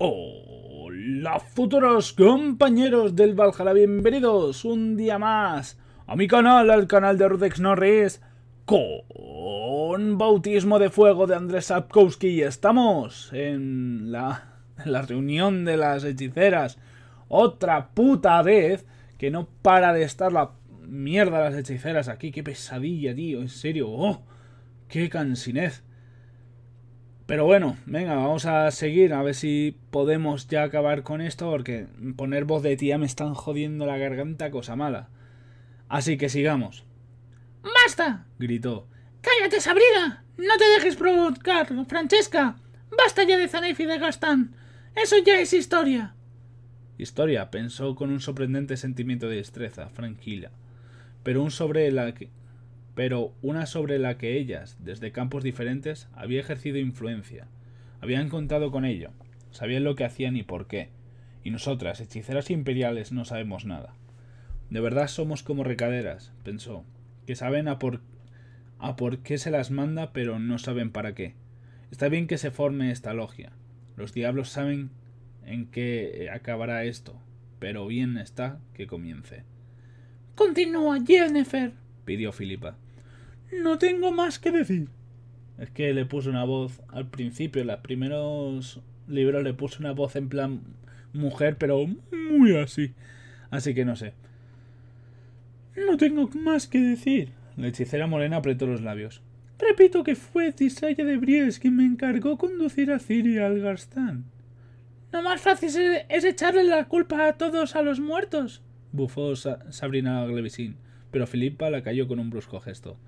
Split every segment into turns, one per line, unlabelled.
Hola futuros compañeros del Valhalla, bienvenidos un día más a mi canal, al canal de Rudex Norris, con Bautismo de Fuego de Andrés Sapkowski. Estamos en la, en la reunión de las hechiceras, otra puta vez, que no para de estar la mierda de las hechiceras aquí, qué pesadilla, tío, en serio, oh, qué cansinez. Pero bueno, venga, vamos a seguir a ver si podemos ya acabar con esto porque poner voz de tía me están jodiendo la garganta cosa mala. Así que sigamos. ¡Basta! gritó.
¡Cállate, Sabrina! ¡No te dejes provocar, Francesca! ¡Basta ya de Zanefi y de Gastán! ¡Eso ya es historia!
Historia, pensó con un sorprendente sentimiento de destreza, tranquila. Pero un sobre la que pero una sobre la que ellas, desde campos diferentes, había ejercido influencia. Habían contado con ello, sabían lo que hacían y por qué, y nosotras, hechiceras imperiales, no sabemos nada. De verdad somos como recaderas, pensó, que saben a por, a por qué se las manda, pero no saben para qué. Está bien que se forme esta logia. Los diablos saben en qué acabará esto, pero bien está que comience.
Continúa, Jennifer,
pidió Filipa.
No tengo más que decir.
Es que le puse una voz al principio, en los primeros libros le puse una voz en plan mujer, pero muy así. Así que no sé.
No tengo más que decir.
La hechicera morena apretó los labios.
Repito que fue Tisaya de Bries quien me encargó conducir a Ciri al Garstán. Lo más fácil es echarle la culpa a todos a los muertos,
bufó Sabrina Glevisin, pero Filipa la cayó con un brusco gesto.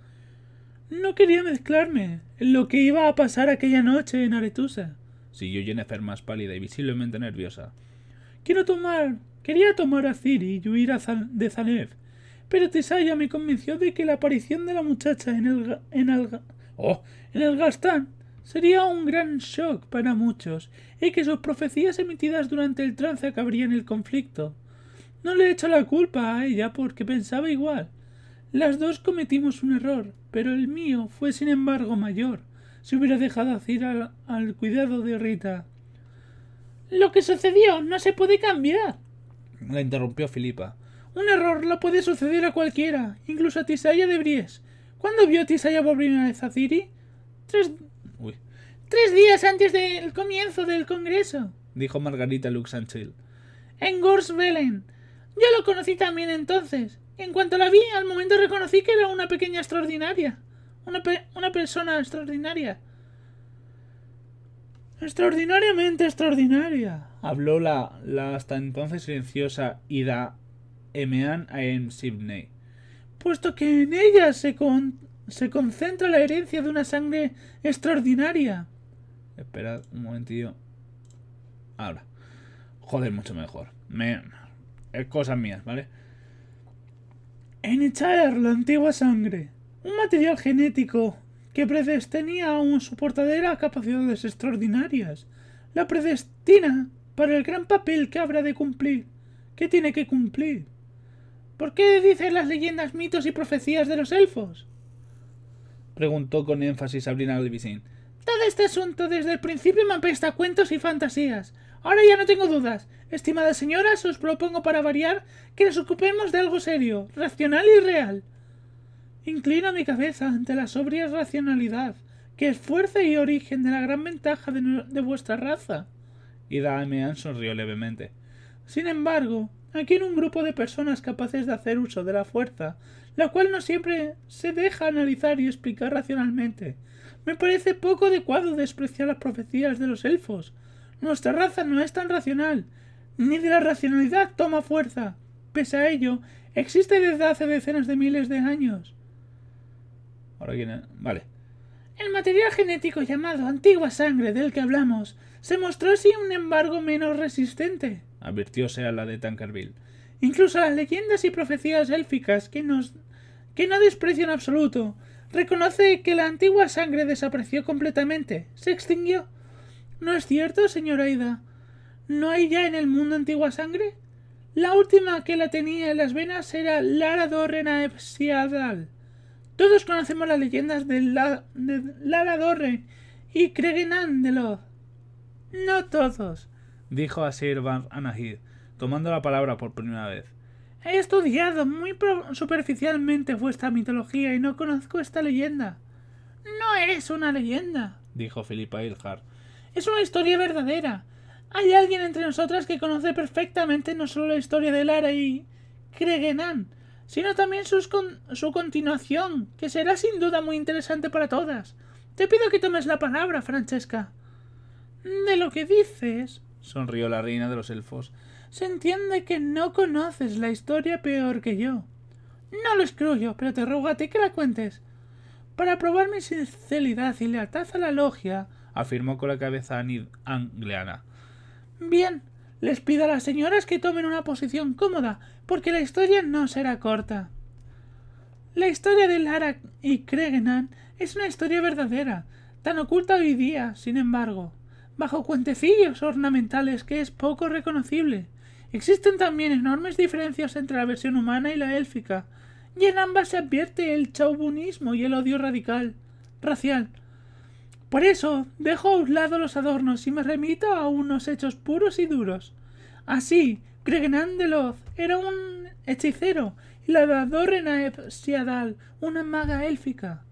No quería mezclarme en lo que iba a pasar aquella noche en Aretusa,
siguió Jennifer más pálida y visiblemente nerviosa.
Quiero tomar, quería tomar a Ciri y huir a de Zanev, pero Tesaya me convenció de que la aparición de la muchacha en el, en el, oh, en el Gastán sería un gran shock para muchos y que sus profecías emitidas durante el trance acabarían el conflicto. No le he hecho la culpa a ella porque pensaba igual, las dos cometimos un error, pero el mío fue sin embargo mayor. Se hubiera dejado hacer al, cuidado de Rita. Lo que sucedió no se puede cambiar.
La interrumpió Filipa.
Un error lo puede suceder a cualquiera, incluso a Tisaya de Bries. ¿Cuándo vio Tisaya por primera a Tres... días antes del comienzo del Congreso,
dijo Margarita Luxanchil.
En Gors Yo lo conocí también entonces. En cuanto la vi, al momento reconocí que era una pequeña extraordinaria. Una, persona extraordinaria. Extraordinariamente extraordinaria.
Habló la, hasta entonces silenciosa Ida Emean a M. Sydney.
Puesto que en ella se, se concentra la herencia de una sangre extraordinaria.
Esperad un momentillo. Ahora. Joder, mucho mejor. Me... Es eh, cosas mías, ¿vale?
en echar la antigua sangre, un material genético que predestinía aún su portadera a capacidades extraordinarias, la predestina para el gran papel que habrá de cumplir, que tiene que cumplir. ¿Por qué dicen las leyendas, mitos y profecías de los elfos?
preguntó con énfasis Sabrina Alvisín.
Todo este asunto desde el principio me apesta cuentos y fantasías. Ahora ya no tengo dudas. Estimadas señoras, os propongo para variar que nos ocupemos de algo serio, racional y real. Inclino mi cabeza ante la sobria racionalidad, que es fuerza y origen de la gran ventaja de, vuestra raza.
Y Damián sonrió levemente.
Sin embargo, aquí en un grupo de personas capaces de hacer uso de la fuerza, la cual no siempre se deja analizar y explicar racionalmente. Me parece poco adecuado despreciar las profecías de los elfos, nuestra raza no es tan racional, ni de la racionalidad toma fuerza. Pese a ello, existe desde hace decenas de miles de años. Ahora
viene... Vale.
El material genético llamado antigua sangre del que hablamos se mostró sin embargo menos resistente,
advirtióse a la de Tankerville.
Incluso las leyendas y profecías élficas que nos que no desprecio en absoluto, reconoce que la antigua sangre desapareció completamente, se extinguió ¿No es cierto, señora Aida? ¿No hay ya en el mundo antigua sangre? La última que la tenía en las venas era Lara Dorrena Epsiadal. Todos conocemos las leyendas de, la, Lara Dorren y creen de No todos,
dijo Asir Van Anahid, tomando la palabra por primera vez.
He estudiado muy superficialmente vuestra mitología y no conozco esta leyenda. No eres una leyenda,
dijo Filipa Ilhar,
es una historia verdadera. Hay alguien entre nosotras que conoce perfectamente no solo la historia de Lara y Kregenan, sino también su continuación, que será sin duda muy interesante para todas. Te pido que tomes la palabra, Francesca. De lo que dices,
sonrió la reina de los elfos,
se entiende que no conoces la historia peor que yo. No lo excluyo, pero te ruego a ti que la cuentes. Para probar mi sinceridad y lealtad a la logia,
afirmó con la cabeza angliana.
Bien, les pido a las señoras que tomen una posición cómoda, porque la historia no será corta. La historia de Lara y Kregenan es una historia verdadera, tan oculta hoy día, sin embargo, bajo cuentecillos ornamentales que es poco reconocible. Existen también enormes diferencias entre la versión humana y la élfica, y en ambas se advierte el chauvinismo y el odio radical, racial, por eso, dejo a un lado los adornos y me remito a unos hechos puros y duros. Así, Gregnan de Loz era un hechicero y la de Siadal, una maga élfica.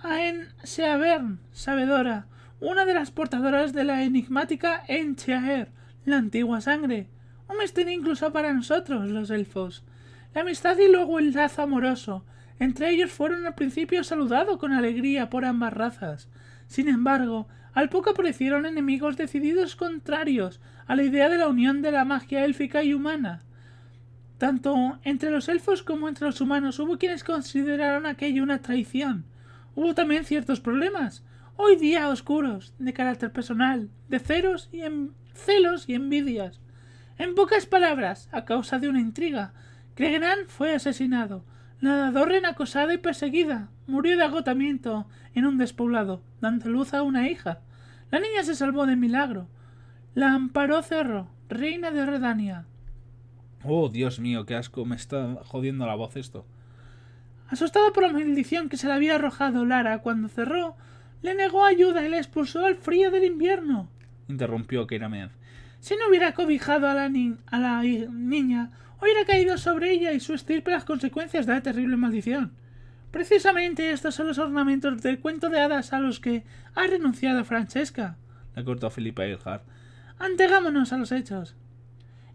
Aen Seavern, sabedora, una de las portadoras de la enigmática Encheaer, la antigua sangre. Un misterio incluso para nosotros, los elfos. La amistad y luego el lazo amoroso, entre ellos fueron al principio saludados con alegría por ambas razas. Sin embargo, al poco aparecieron enemigos decididos contrarios a la idea de la unión de la magia élfica y humana. Tanto entre los elfos como entre los humanos hubo quienes consideraron aquello una traición. Hubo también ciertos problemas, hoy día oscuros, de carácter personal, de celos y envidias. En pocas palabras, a causa de una intriga, Cregan fue asesinado, la Dorren acosada y perseguida murió de agotamiento en un despoblado, dando luz a una hija. La niña se salvó de milagro. La amparó Cerro, reina de Redania.
Oh, Dios mío, qué asco, me está jodiendo la voz esto.
Asustada por la maldición que se le había arrojado Lara cuando cerró, le negó ayuda y la expulsó al frío del invierno.
Interrumpió Keramed.
Si no hubiera cobijado a la, a la niña, Hoy ha caído sobre ella y su estirpe las consecuencias de la terrible maldición. Precisamente estos son los ornamentos del cuento de hadas a los que ha renunciado Francesca,
le cortó Felipa Earhart.
Antegámonos a los hechos.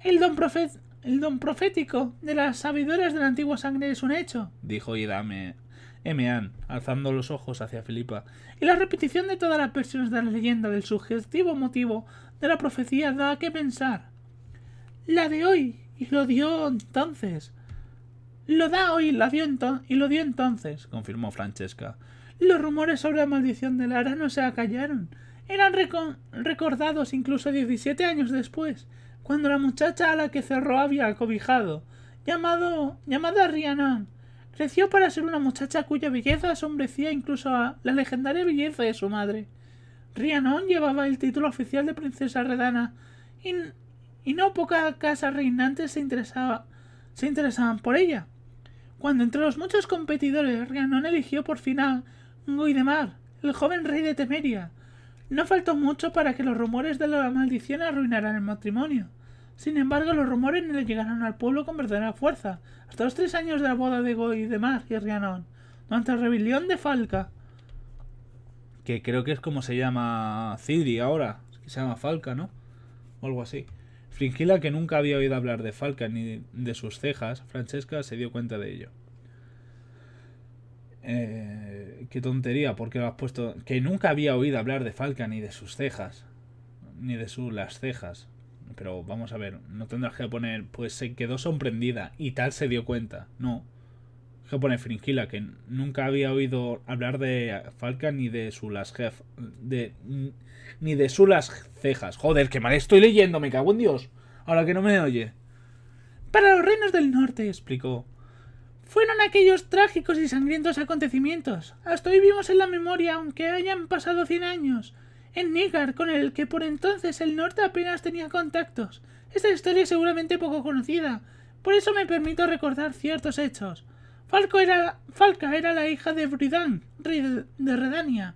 El don, profético de las sabidoras de la antigua sangre es un hecho,
dijo Irame Emean, alzando los ojos hacia Filipa,
y la repetición de todas las versiones de la leyenda del sugestivo motivo de la profecía da que pensar. La de hoy y lo dio entonces. Lo da hoy la y lo dio entonces,
confirmó Francesca.
Los rumores sobre la maldición de Lara no se acallaron. Eran recordados incluso 17 años después, cuando la muchacha a la que cerró había acobijado, llamado, llamada Rihanna, creció para ser una muchacha cuya belleza asombrecía incluso a la legendaria belleza de su madre. Rhiannon llevaba el título oficial de princesa redana y y no poca casa reinante se, interesaba, se interesaban por ella. Cuando entre los muchos competidores Rianón eligió por fin a Guidemar, el joven rey de Temeria. No faltó mucho para que los rumores de la maldición arruinaran el matrimonio. Sin embargo, los rumores no le llegaron al pueblo con verdadera fuerza, hasta los tres años de la boda de Goidemar y Rianón, durante la rebelión de Falca.
Que creo que es como se llama Cidri ahora, que se llama Falca, ¿no? O algo así. Fringila, que nunca había oído hablar de Falca ni de sus cejas, Francesca se dio cuenta de ello. Eh, qué tontería, porque lo has puesto. Que nunca había oído hablar de Falca ni de sus cejas. Ni de sus las cejas. Pero vamos a ver, no tendrás que poner. Pues se quedó sorprendida y tal se dio cuenta. No, que pone Fringila, que nunca había oído hablar de Falca ni de su las ni de cejas. Joder, qué mal estoy leyendo, me cago en Dios. Ahora que no me oye. Para los
reinos del norte, explicó. Fueron aquellos trágicos y sangrientos acontecimientos. Hasta hoy vivimos en la memoria, aunque hayan pasado cien años. En Nígar, con el que por entonces el norte apenas tenía contactos. Esta historia es seguramente poco conocida. Por eso me permito recordar ciertos hechos era, Falca era la hija de Bridán, rey de Redania.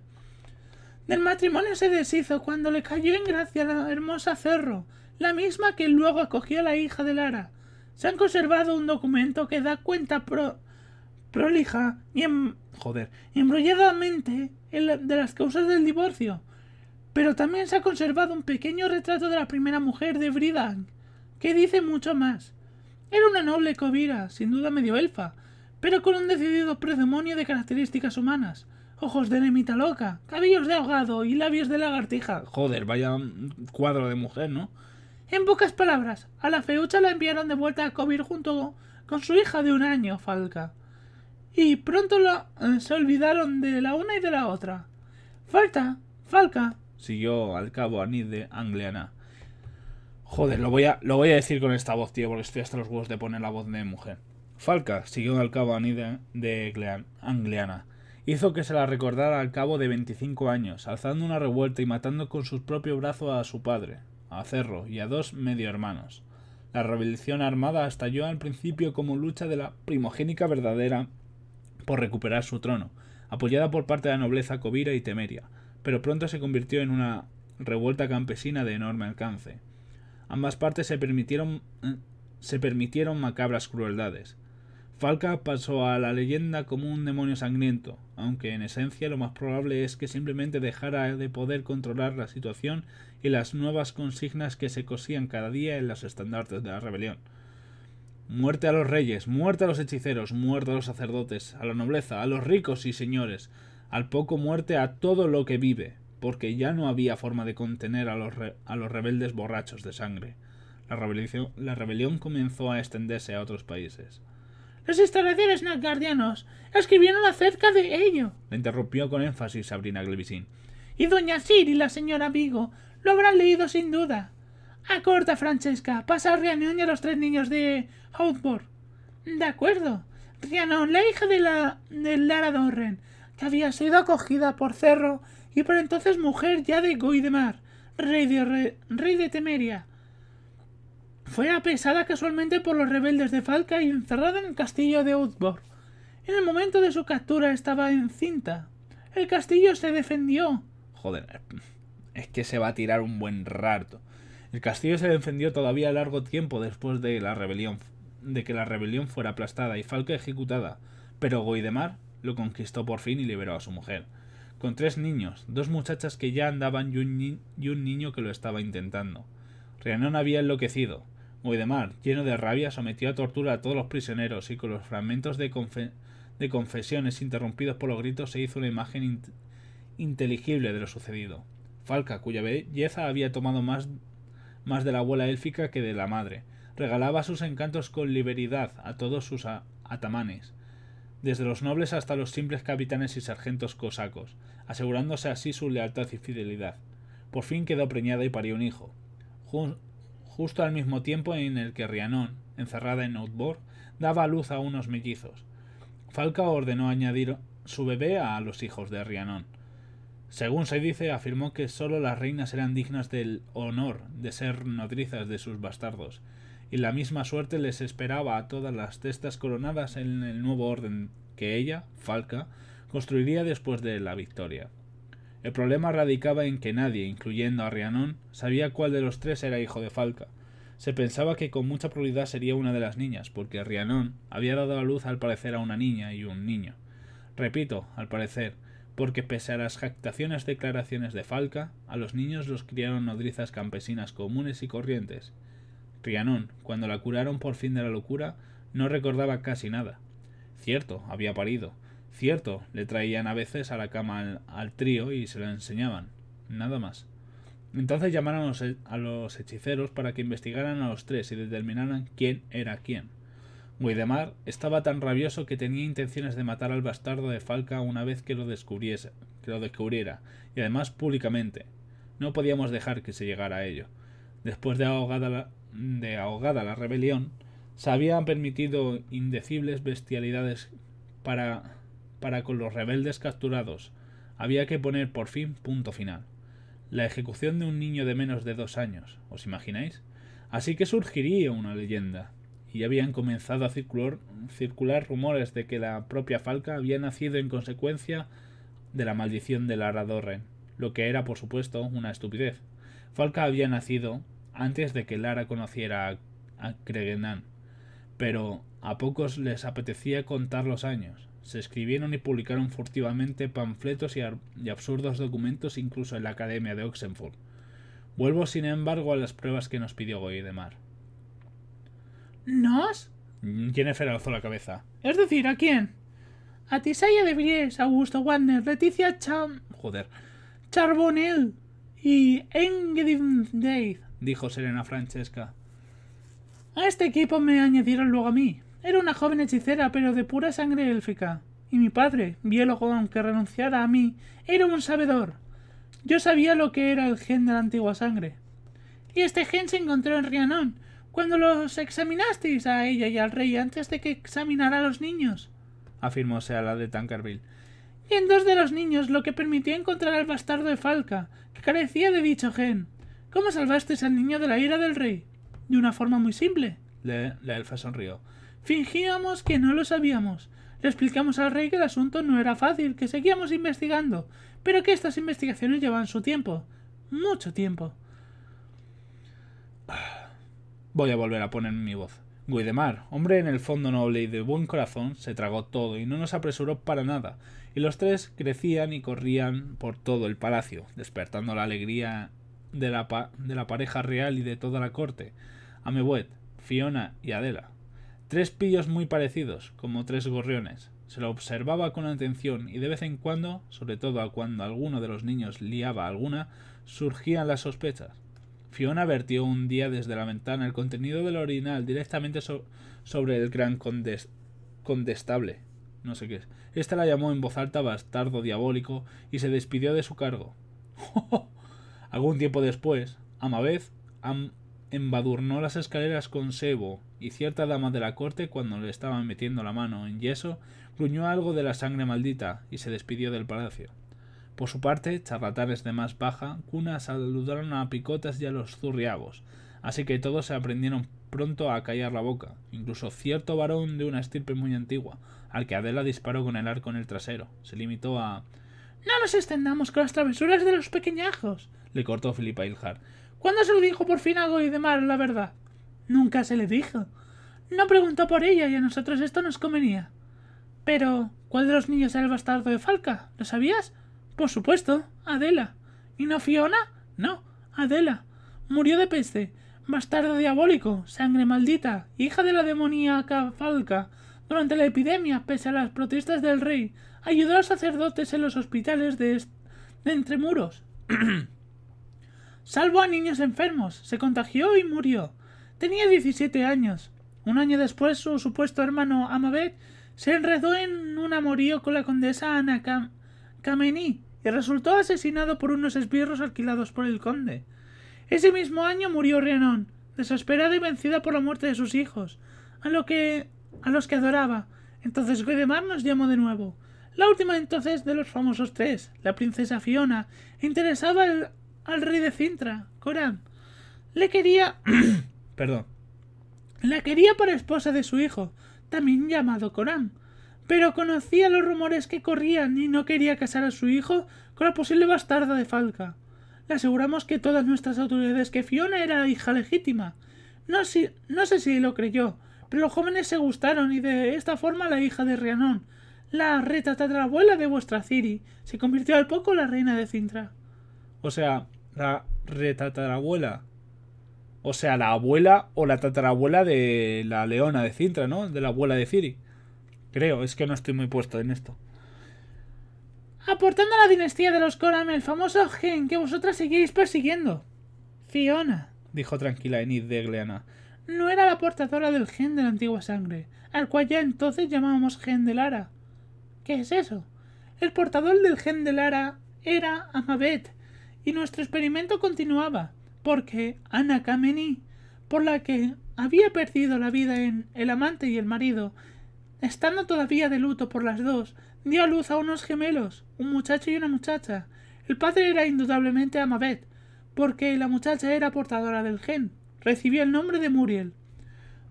Del matrimonio se deshizo cuando le cayó en gracia la hermosa Cerro, la misma que luego acogió a la hija de Lara. Se han conservado un documento que da cuenta pro, prolija y em, joder, embrolladamente de las causas del divorcio. Pero también se ha conservado un pequeño retrato de la primera mujer de Bridán, que dice mucho más. Era una noble cobira, sin duda medio elfa, pero con un decidido predemonio de características humanas. Ojos de eremita loca, cabellos de ahogado y labios de lagartija.
Joder, vaya mm, cuadro de mujer, ¿no?
En pocas palabras, a la feucha la enviaron de vuelta a Cobir junto con su hija de un año, Falca. Y pronto eh, se olvidaron de la una y de la otra. Falta, Falca,
siguió al cabo Anid de Angliana. Joder, lo voy, a, lo voy a decir con esta voz, tío, porque estoy hasta los huevos de poner la voz de mujer. Falca siguió al cabo Anida de Angliana. Hizo que se la recordara al cabo de 25 años, alzando una revuelta y matando con sus propios brazos a su padre, a Cerro y a dos medio hermanos. La rebelión armada estalló al principio como lucha de la primogénica verdadera por recuperar su trono, apoyada por parte de la nobleza covira y temeria, pero pronto se convirtió en una revuelta campesina de enorme alcance. Ambas partes se permitieron, eh, se permitieron macabras crueldades. Falca pasó a la leyenda como un demonio sangriento, aunque en esencia lo más probable es que simplemente dejara de poder controlar la situación y las nuevas consignas que se cosían cada día en los estandartes de la rebelión. Muerte a los reyes, muerte a los hechiceros, muerte a los sacerdotes, a la nobleza, a los ricos y señores, al poco muerte a todo lo que vive, porque ya no había forma de contener a los, a los rebeldes borrachos de sangre. La rebelión, la rebelión comenzó a extenderse a otros países.
Los historiadores escribieron acerca de ello,
le interrumpió con énfasis Sabrina Glevisin.
Y doña Sir y la señora Vigo lo habrán leído sin duda. Acorta, Francesca, pasa a Rianón y a los tres niños de Houtmore». De acuerdo. Rianón, la hija de, la, de Lara Dorren, que había sido acogida por Cerro y por entonces mujer ya de Goidemar, rey de, rey de Temeria, fue apresada casualmente por los rebeldes de Falca y encerrada en el castillo de Utborg. En el momento de su captura estaba encinta. El castillo se defendió.
Joder, es que se va a tirar un buen rato. El castillo se defendió todavía largo tiempo después de la rebelión, de que la rebelión fuera aplastada y Falca ejecutada, pero Goidemar lo conquistó por fin y liberó a su mujer, con tres niños, dos muchachas que ya andaban y un, niño que lo estaba intentando. Rhiannon había enloquecido, mar lleno de rabia, sometió a tortura a todos los prisioneros y con los fragmentos de, confesiones interrumpidos por los gritos se hizo una imagen inteligible de lo sucedido. Falca, cuya belleza había tomado más, de la abuela élfica que de la madre, regalaba sus encantos con liberidad a todos sus atamanes, desde los nobles hasta los simples capitanes y sargentos cosacos, asegurándose así su lealtad y fidelidad. Por fin quedó preñada y parió un hijo justo al mismo tiempo en el que Rhiannon, encerrada en Outbor, daba luz a unos mellizos. Falca ordenó añadir su bebé a los hijos de Rhiannon. Según se dice, afirmó que solo las reinas eran dignas del honor de ser nodrizas de sus bastardos, y la misma suerte les esperaba a todas las testas coronadas en el nuevo orden que ella, Falca, construiría después de la victoria. El problema radicaba en que nadie, incluyendo a Rianón, sabía cuál de los tres era hijo de Falca. Se pensaba que con mucha probabilidad sería una de las niñas, porque Rianón había dado a luz al parecer a una niña y un niño. Repito, al parecer, porque pese a las jactaciones declaraciones de Falca, a los niños los criaron nodrizas campesinas comunes y corrientes. Rianón, cuando la curaron por fin de la locura, no recordaba casi nada. Cierto, había parido, Cierto, le traían a veces a la cama al, trío y se lo enseñaban. Nada más. Entonces llamaron a los, hechiceros para que investigaran a los tres y determinaran quién era quién. Guidemar estaba tan rabioso que tenía intenciones de matar al bastardo de Falca una vez que lo descubriese, que lo descubriera, y además públicamente. No podíamos dejar que se llegara a ello. Después de ahogada de ahogada la rebelión, se habían permitido indecibles bestialidades para para con los rebeldes capturados. Había que poner por fin punto final. La ejecución de un niño de menos de dos años, ¿os imagináis? Así que surgiría una leyenda, y habían comenzado a circular, circular rumores de que la propia Falca había nacido en consecuencia de la maldición de Lara Dorren, lo que era, por supuesto, una estupidez. Falca había nacido antes de que Lara conociera a, Cregenan, pero a pocos les apetecía contar los años, se escribieron y publicaron furtivamente panfletos y, absurdos documentos incluso en la Academia de Oxenford. Vuelvo, sin embargo, a las pruebas que nos pidió de Mar
¿Nos?
Mm, Jennifer alzó la cabeza.
Es decir, ¿a quién? A Tisaya de Bries, Augusto Wagner, Leticia Cham... Joder. Charbonnel y Engedin dijo Serena Francesca. A este equipo me añadieron luego a mí. Era una joven hechicera, pero de pura sangre élfica. Y mi padre, biólogo, aunque renunciara a mí, era un sabedor. Yo sabía lo que era el gen de la antigua sangre. Y este gen se encontró en Rianón, cuando los examinasteis a ella y al rey antes de que examinara a los niños,
afirmó la de Tankerville.
Y en dos de los niños, lo que permitió encontrar al bastardo de Falca, que carecía de dicho gen. ¿Cómo salvasteis al niño de la ira del rey? De una forma muy simple,
la elfa sonrió.
Fingíamos que no lo sabíamos. Le explicamos al rey que el asunto no era fácil, que seguíamos investigando, pero que estas investigaciones llevan su tiempo. Mucho tiempo.
Voy a volver a poner mi voz. Guidemar, hombre en el fondo noble y de buen corazón, se tragó todo y no nos apresuró para nada, y los tres crecían y corrían por todo el palacio, despertando la alegría de la, de la pareja real y de toda la corte, Amebuet, Fiona y Adela. Tres pillos muy parecidos, como tres gorriones. Se lo observaba con atención y de vez en cuando, sobre todo cuando alguno de los niños liaba alguna, surgían las sospechas. Fiona vertió un día desde la ventana el contenido del orinal directamente sobre el gran condestable. No sé qué es. Esta la llamó en voz alta bastardo diabólico y se despidió de su cargo. Algún tiempo después, ama Am embadurnó las escaleras con sebo, y cierta dama de la corte, cuando le estaban metiendo la mano en yeso, gruñó algo de la sangre maldita y se despidió del palacio. Por su parte, charlatanes de más baja cuna saludaron a Picotas y a los zurriagos, así que todos se aprendieron pronto a callar la boca, incluso cierto varón de una estirpe muy antigua, al que Adela disparó con el arco en el trasero. Se limitó a...
No nos extendamos con las travesuras de los pequeñajos,
le cortó Filipa Ilhar...
¿Cuándo se lo dijo por fin a Mar, la verdad? Nunca se le dijo. No preguntó por ella y a nosotros esto nos convenía. Pero, ¿cuál de los niños era el bastardo de Falca? ¿Lo sabías? Por supuesto, Adela. ¿Y no Fiona? No, Adela. Murió de peste. Bastardo diabólico, sangre maldita, hija de la demoníaca Falca. Durante la epidemia, pese a las protestas del rey, ayudó a los sacerdotes en los hospitales de, de Muros. Salvo a niños enfermos. Se contagió y murió. Tenía 17 años. Un año después, su supuesto hermano Amabet se enredó en un amorío con la condesa Ana y resultó asesinado por unos esbirros alquilados por el conde. Ese mismo año murió Renon, desesperada y vencida por la muerte de sus hijos, a, lo que, a los que adoraba. Entonces Guedemar nos llamó de nuevo. La última entonces de los famosos tres, la princesa Fiona, interesaba el al rey de Cintra, Corán. Le quería... Perdón. La quería por esposa de su hijo, también llamado Corán. Pero conocía los rumores que corrían y no quería casar a su hijo con la posible bastarda de Falca. Le aseguramos que todas nuestras autoridades que Fiona era la hija legítima. No, no sé si lo creyó, pero los jóvenes se gustaron y de esta forma la hija de Rianón, la abuela de vuestra Ciri, se convirtió al poco la reina de Cintra.
O sea, la retatarabuela. O sea, la abuela o la tatarabuela de la leona de Cintra, ¿no? De la abuela de Ciri. Creo, es que no estoy muy puesto en esto.
Aportando a la dinastía de los Coram el famoso gen que vosotras seguís persiguiendo. Fiona,
dijo tranquila Enid de Gleana,
no era la portadora del gen de la antigua sangre, al cual ya entonces llamábamos gen de Lara. ¿Qué es eso? El portador del gen de Lara era Amabet, y nuestro experimento continuaba, porque Ana Kameni, por la que había perdido la vida en el amante y el marido, estando todavía de luto por las dos, dio a luz a unos gemelos, un muchacho y una muchacha. El padre era indudablemente Amabet, porque la muchacha era portadora del gen. Recibió el nombre de Muriel.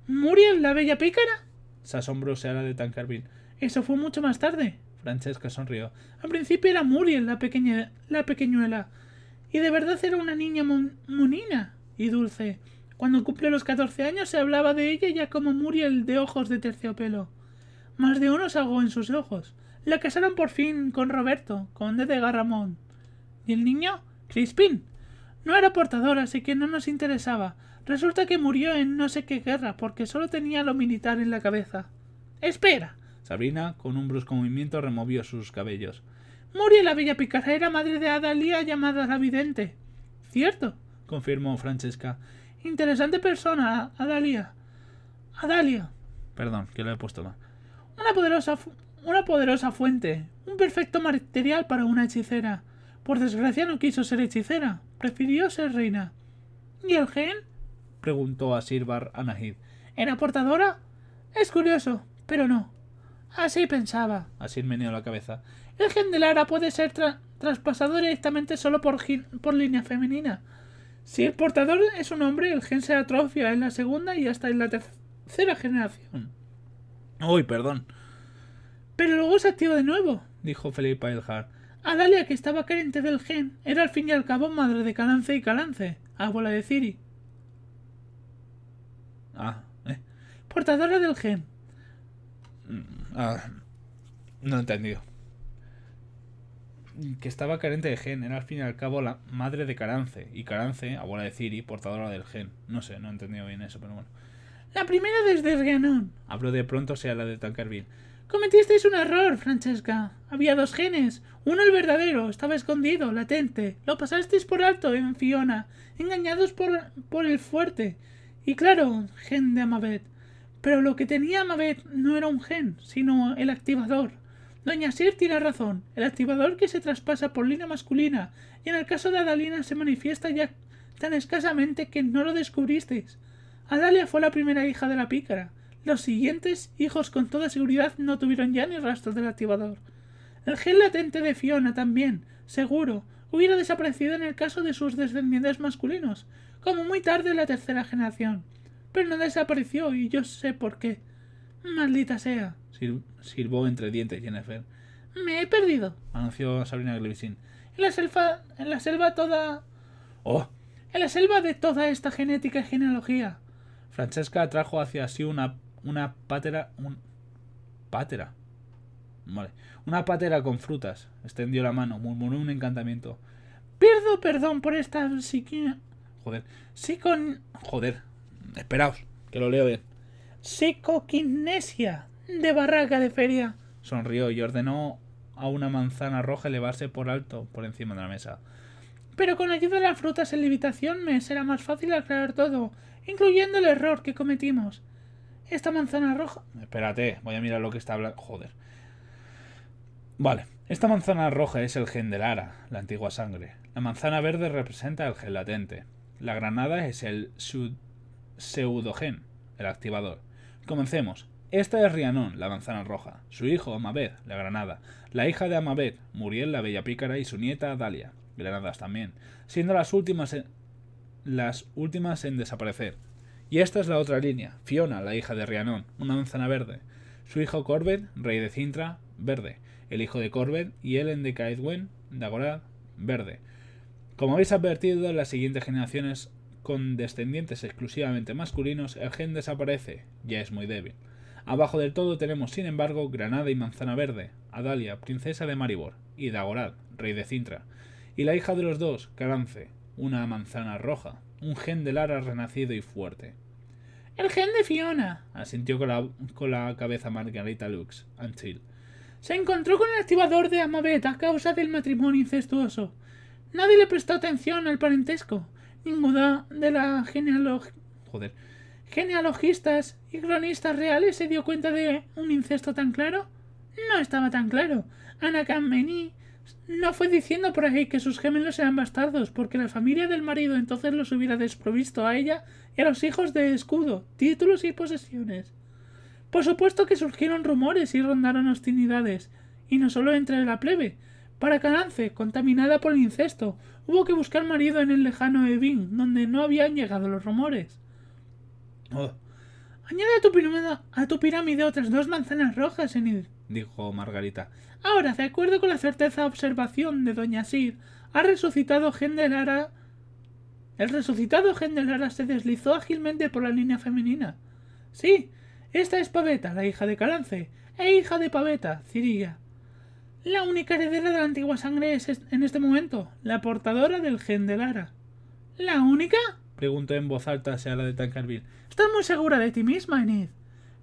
¿Muriel, la bella pícara?
Se asombró la de Tancarvin.
Eso fue mucho más tarde.
Francesca sonrió.
Al principio era Muriel, la pequeña, la pequeñuela. Y de verdad era una niña monina y dulce. Cuando cumplió los catorce años se hablaba de ella ya como Muriel de ojos de terciopelo. Más de uno ahogó en sus ojos. La casaron por fin con Roberto, conde de Garramón. ¿Y el niño? Crispín. No era portador, así que no nos interesaba. Resulta que murió en no sé qué guerra, porque solo tenía lo militar en la cabeza. ¡Espera!
Sabrina, con un brusco movimiento, removió sus cabellos.
«Murió la bella picarrera era madre de Adalía llamada la Vidente. Cierto,
confirmó Francesca.
Interesante persona, Adalía. Adalía».
Perdón, que lo he puesto mal.
Una poderosa, una poderosa fuente. Un perfecto material para una hechicera. Por desgracia no quiso ser hechicera. Prefirió ser reina. ¿Y el gen?
preguntó a Sirvar Anahid.
¿Era portadora? Es curioso, pero no. Así pensaba.
Así meneó la cabeza.
El gen de Lara puede ser traspasado directamente solo por, por línea femenina. Si el portador es un hombre, el gen se atrofia en la segunda y hasta en la tercera generación.
Uy, perdón.
Pero luego se activa de nuevo,
dijo Felipe a
Adalia, que estaba carente del gen, era al fin y al cabo madre de Calance y Calance, abuela de Ciri.
Ah, eh.
Portadora del gen.
Mm, ah, no entendido que estaba carente de gen, era al fin y al cabo la madre de Carance, y Carance, abuela de Ciri, portadora del gen. No sé, no he entendido bien eso, pero bueno.
La primera desde ganón
habló de pronto sea la de Tankerville.
Cometisteis un error, Francesca. Había dos genes. Uno el verdadero, estaba escondido, latente. Lo pasasteis por alto en Fiona, engañados por, por el fuerte. Y claro, gen de Amabet. Pero lo que tenía Amabet no era un gen, sino el activador, Doña Sir tiene razón. El activador que se traspasa por línea masculina y en el caso de Adalina se manifiesta ya tan escasamente que no lo descubristeis. Adalia fue la primera hija de la pícara. Los siguientes hijos con toda seguridad no tuvieron ya ni rastro del activador. El gen latente de Fiona también, seguro, hubiera desaparecido en el caso de sus descendientes masculinos, como muy tarde en la tercera generación. Pero no desapareció y yo sé por qué. Maldita sea.
Sirvo entre dientes Jennifer.
Me he perdido,
anunció Sabrina Glevisin.
En la selva, en la selva toda... ¡Oh! En la selva de toda esta genética y genealogía.
Francesca atrajo hacia sí una, una ¿Patera? Un, pátera. Vale. Una patera con frutas. Extendió la mano, murmuró un encantamiento.
Pierdo perdón por esta psiquina... Joder. con...
Joder. Esperaos, que lo leo bien.
Psicoquinesia de barraca de feria.
Sonrió y ordenó a una manzana roja elevarse por alto, por encima de la mesa.
Pero con ayuda de las frutas en limitación me será más fácil aclarar todo, incluyendo el error que cometimos. Esta manzana roja...
Espérate, voy a mirar lo que está hablando... Joder. Vale. Esta manzana roja es el gen del ara, la antigua sangre. La manzana verde representa el gen latente. La granada es el pseudogen, el activador. Comencemos. Esta es Rianon, la manzana roja, su hijo Amabed, la granada, la hija de Amabed, Muriel la bella pícara y su nieta Dalia, granadas también, siendo las últimas en, las últimas en desaparecer. Y esta es la otra línea, Fiona, la hija de Rianon, una manzana verde, su hijo Corbet, rey de Cintra, verde, el hijo de Corbet y Ellen de Caedwen, Dagorad, verde. Como habéis advertido, en las siguientes generaciones con descendientes exclusivamente masculinos, el gen desaparece, ya es muy débil. Abajo del todo tenemos, sin embargo, Granada y Manzana Verde, Adalia, princesa de Maribor, y Dagorad, rey de Cintra, y la hija de los dos, Carance, una manzana roja, un gen de Lara renacido y fuerte.
El gen de Fiona,
asintió con la, cabeza Margarita Lux, Antil.
Se encontró con el activador de Amaveta a causa del matrimonio incestuoso. Nadie le prestó atención al parentesco. Ninguna de la genealogía... Joder genealogistas y cronistas reales se dio cuenta de un incesto tan claro? No estaba tan claro. Ana Mení no fue diciendo por ahí que sus gemelos eran bastardos, porque la familia del marido entonces los hubiera desprovisto a ella y a los hijos de escudo, títulos y posesiones. Por supuesto que surgieron rumores y rondaron hostilidades, y no solo entre la plebe. Para Calance, contaminada por el incesto, hubo que buscar marido en el lejano Evin, donde no habían llegado los rumores. Oh. Añade a tu, pirámide, a tu pirámide otras dos manzanas rojas, Enid,
dijo Margarita.
Ahora, de acuerdo con la certeza observación de Doña Sir, ha resucitado Gendelara. El resucitado Gendelara se deslizó ágilmente por la línea femenina. Sí, esta es Paveta, la hija de Calance, e hija de Paveta, Cirilla. La única heredera de la antigua sangre es en este momento la portadora del Gendelara. ¿La única?
Preguntó en voz alta a Sala de Tancarville.
¿Estás muy segura de ti misma, Enid?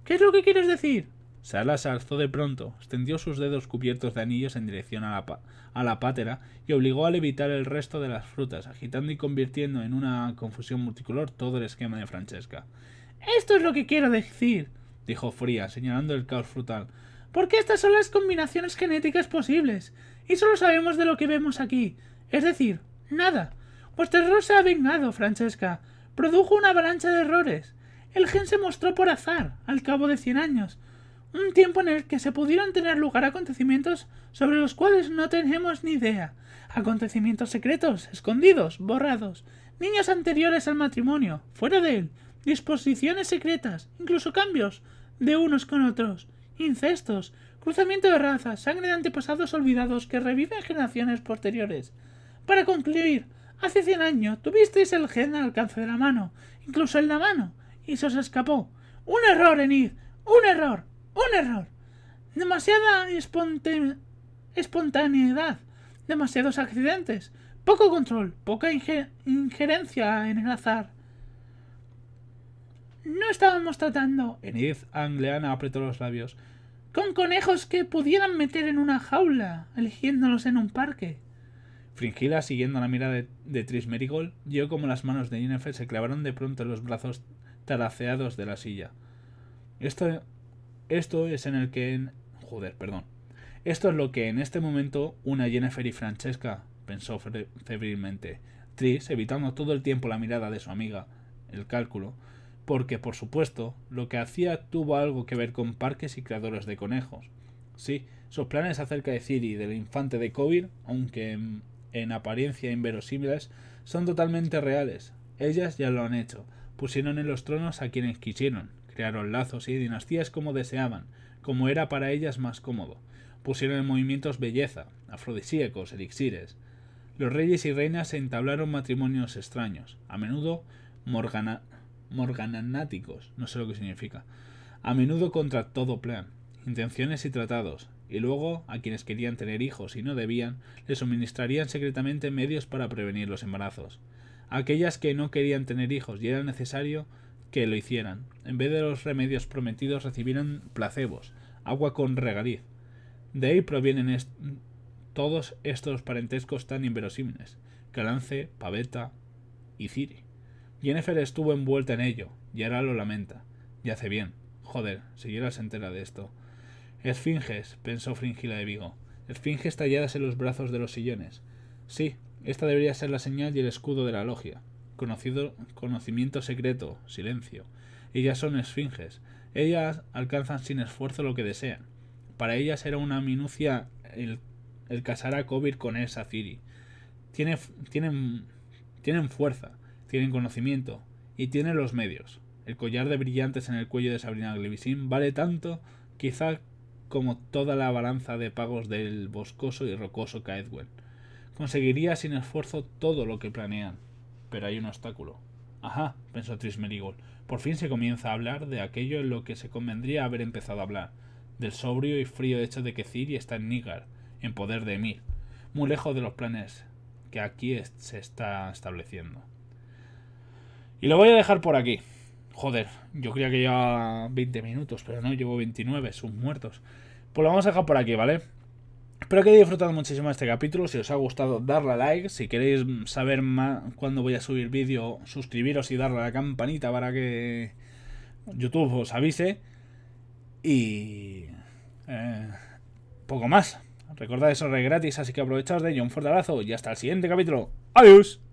¿Qué es lo que quieres decir?
Sala se alzó de pronto, extendió sus dedos cubiertos de anillos en dirección a la, a la pátera y obligó a levitar el resto de las frutas, agitando y convirtiendo en una confusión multicolor todo el esquema de Francesca. Esto es lo que quiero decir, dijo Fría, señalando el caos frutal,
porque estas son las combinaciones genéticas posibles, y solo sabemos de lo que vemos aquí, es decir, nada. Pues terror se ha vengado, Francesca. Produjo una avalancha de errores. El gen se mostró por azar, al cabo de cien años, un tiempo en el que se pudieron tener lugar acontecimientos sobre los cuales no tenemos ni idea, acontecimientos secretos, escondidos, borrados, niños anteriores al matrimonio, fuera de él, disposiciones secretas, incluso cambios de unos con otros, incestos, cruzamiento de razas, sangre de antepasados olvidados que reviven generaciones posteriores. Para concluir, Hace cien años tuvisteis el gen al alcance de la mano, incluso en la mano, y se os escapó. Un error, Enid. Un error. Un error. Demasiada espontaneidad. Demasiados accidentes. Poco control. Poca injerencia en el azar. No estábamos tratando.
Enid Angliana, apretó los labios.
Con conejos que pudieran meter en una jaula, eligiéndolos en un parque.
Fringila, siguiendo la mirada de, Tris Merigold, vio como las manos de Jennifer se clavaron de pronto en los brazos taraceados de la silla. Esto, esto es en el que... En, joder, perdón. Esto es lo que en este momento una Jennifer y Francesca, pensó febrilmente. Tris, evitando todo el tiempo la mirada de su amiga, el cálculo, porque, por supuesto, lo que hacía tuvo algo que ver con parques y creadores de conejos. Sí, sus planes acerca de Ciri y del infante de Covir, aunque mm, en apariencia inverosímiles, son totalmente reales. Ellas ya lo han hecho, pusieron en los tronos a quienes quisieron, crearon lazos y dinastías como deseaban, como era para ellas más cómodo, pusieron en movimientos belleza, afrodisíacos, elixires. Los reyes y reinas entablaron matrimonios extraños, a menudo morgana morgananáticos, no sé lo que significa, a menudo contra todo plan, intenciones y tratados, y luego, a quienes querían tener hijos y no debían, les suministrarían secretamente medios para prevenir los embarazos. aquellas que no querían tener hijos y era necesario que lo hicieran, en vez de los remedios prometidos recibieran placebos, agua con regaliz. De ahí provienen todos estos parentescos tan inverosímiles, Calance, Paveta y Ciri. Jennifer estuvo envuelta en ello, y ahora lo lamenta. Y hace bien. Joder, si yo se entera de esto. Esfinges, pensó Fringila de Vigo. Esfinges talladas en los brazos de los sillones. Sí, esta debería ser la señal y el escudo de la logia. Conocido, conocimiento secreto, silencio. Ellas son esfinges. Ellas alcanzan sin esfuerzo lo que desean. Para ellas era una minucia el, casar a Kobir con esa firi. Tiene, tienen, tienen fuerza, tienen conocimiento y tienen los medios. El collar de brillantes en el cuello de Sabrina Glevisin vale tanto, quizá como toda la balanza de pagos del boscoso y rocoso Caedwell. Conseguiría sin esfuerzo todo lo que planean. Pero hay un obstáculo. Ajá, pensó Trismerigol. Por fin se comienza a hablar de aquello en lo que se convendría haber empezado a hablar, del sobrio y frío hecho de que Ciri está en Nígar, en poder de Emir, muy lejos de los planes que aquí se está estableciendo. Y lo voy a dejar por aquí. Joder, yo creía que llevaba 20 minutos, pero no, llevo 29, son muertos. Pues lo vamos a dejar por aquí, ¿vale? Espero que hayáis disfrutado muchísimo este capítulo. Si os ha gustado, darle a like. Si queréis saber más cuándo voy a subir vídeo, suscribiros y darle a la campanita para que YouTube os avise. Y... Eh, poco más. Recordad eso es gratis, así que aprovechad de ello. Un fuerte abrazo y hasta el siguiente capítulo. ¡Adiós!